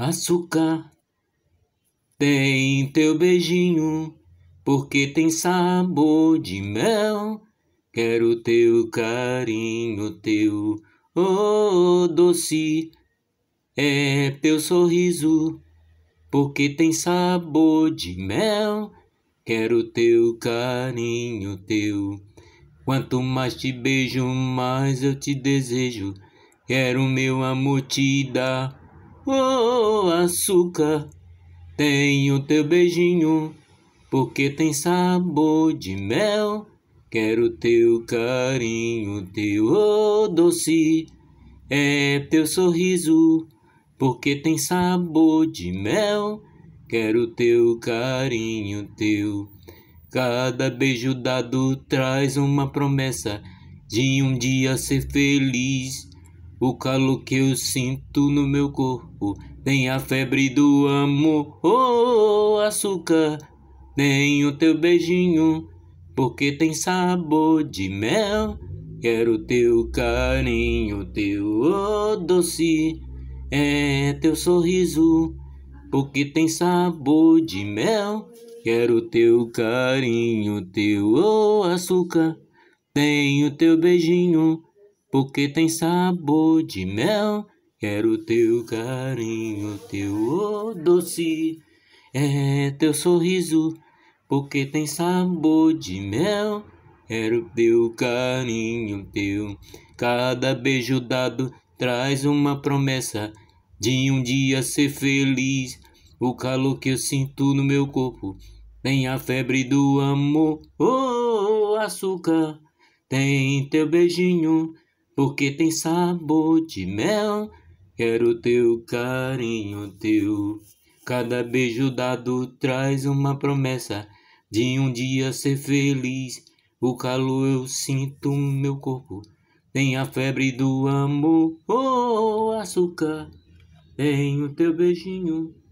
Açúcar tem teu beijinho, porque tem sabor de mel. Quero teu carinho, teu oh, doce, é teu sorriso, porque tem sabor de mel. Quero teu carinho, teu. Quanto mais te beijo, mais eu te desejo. Quero meu amor te dar. Oh, açúcar, tem o teu beijinho, porque tem sabor de mel. Quero teu carinho, teu oh, doce, é teu sorriso, porque tem sabor de mel. Quero teu carinho, teu. Cada beijo dado traz uma promessa de um dia ser feliz. O calor que eu sinto no meu corpo, nem a febre do amor, oh, açúcar, nem o teu beijinho, porque tem sabor de mel. Quero teu carinho, teu oh, doce, é teu sorriso, porque tem sabor de mel. Quero teu carinho, teu oh, açúcar, tenho teu beijinho porque tem sabor de mel. Quero teu carinho, teu doce, é teu sorriso, porque tem sabor de mel. Quero teu carinho, teu. Cada beijo dado traz uma promessa de um dia ser feliz. O calor que eu sinto no meu corpo tem a febre do amor, oh, oh, oh açúcar, tem teu beijinho porque tem sabor de mel. Quero teu carinho, teu. Cada beijo dado traz uma promessa de um dia ser feliz. O calor eu sinto no meu corpo, tem a febre do amor, oh, açúcar, tem o teu beijinho.